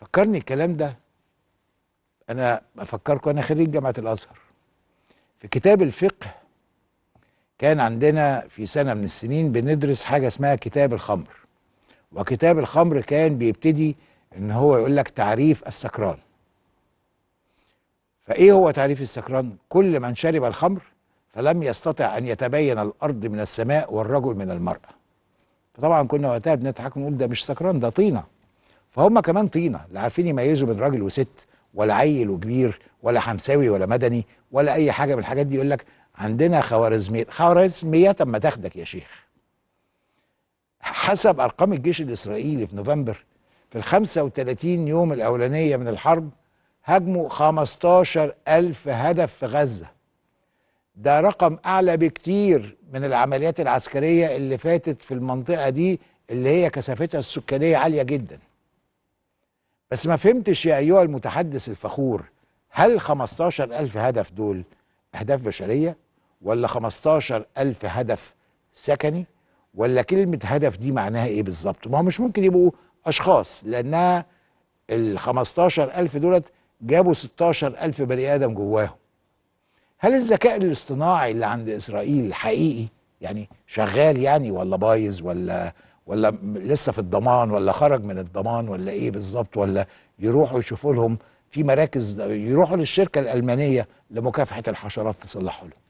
فكرني الكلام ده انا افكركم انا خريج جامعه الازهر في كتاب الفقه كان عندنا في سنه من السنين بندرس حاجه اسمها كتاب الخمر وكتاب الخمر كان بيبتدي ان هو يقول لك تعريف السكران فايه هو تعريف السكران كل من شرب الخمر فلم يستطع ان يتبين الارض من السماء والرجل من المراه فطبعا كنا وقتها بنضحك ونقول ده مش سكران ده طينه فهم كمان طينه لا عارفين يميزوا بين راجل وست ولا عيل وكبير ولا حمساوي ولا مدني ولا اي حاجه من الحاجات دي يقول لك عندنا خوارزميات خوارزميات اما تاخدك يا شيخ حسب ارقام الجيش الاسرائيلي في نوفمبر في ال 35 يوم الاولانيه من الحرب هاجموا ألف هدف في غزه ده رقم اعلى بكتير من العمليات العسكريه اللي فاتت في المنطقه دي اللي هي كثافتها السكانيه عاليه جدا بس ما فهمتش يا أيها المتحدث الفخور هل 15000 هدف دول أهداف بشرية ولا 15000 هدف سكني ولا كلمة هدف دي معناها إيه بالظبط ما هو مش ممكن يبقوا أشخاص لأنها ال 15000 دولت جابوا 16000 بني آدم جواهم هل الذكاء الاصطناعي اللي عند إسرائيل حقيقي يعني شغال يعني ولا بايظ ولا ولا لسه في الضمان ولا خرج من الضمان ولا ايه بالظبط ولا يروحوا يشوفوا لهم في مراكز يروحوا للشركه الالمانيه لمكافحه الحشرات تصلحوا لهم